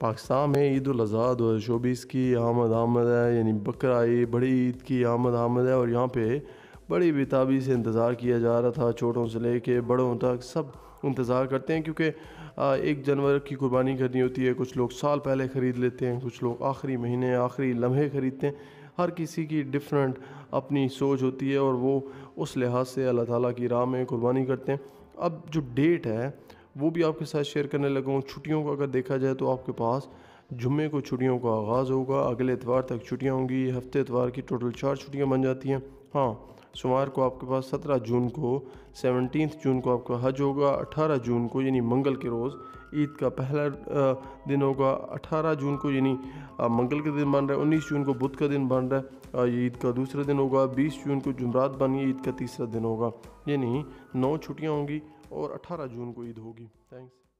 पाकिस्तान में ईद अजी दो हज़ार चौबीस की आमद आमद है यानी बकर बड़ी ईद की आमद आमद है और यहाँ पे बड़ी बेताबी से इंतज़ार किया जा रहा था छोटों से ले कर बड़ों तक सब इंतज़ार करते हैं क्योंकि एक जानवर की कुर्बानी करनी होती है कुछ लोग साल पहले ख़रीद लेते हैं कुछ लोग आखिरी महीने आखिरी लम्हे ख़रीदते हैं हर किसी की डिफरेंट अपनी सोच होती है और वो उस लिहाज से अल्लाह ताला की राह में कुर्बानी करते हैं अब जो डेट है वो भी आपके साथ शेयर करने लगा हूँ छुट्टियों का अगर देखा जाए तो आपके पास जुम्मे को छुट्टियों का आगाज़ होगा अगले एतवार तक छुट्टियाँ होंगी हफ्ते एतवार की टोटल चार छुट्टियाँ बन जाती हैं हाँ सोमवार को आपके पास 17 जून को सेवनटीन जून को आपका हज होगा 18 जून को यानी मंगल के रोज़ ईद का पहला दिन होगा 18 जून को यानी मंगल के दिन बन रहा है उन्नीस जून को बुध का दिन बन रहा है ये ईद का दूसरा दिन होगा बीस जून को जुमरात बन गई ईद का तीसरा दिन होगा यानी नौ छुट्टियाँ होंगी और अठारह जून को ईद होगी थैंक्स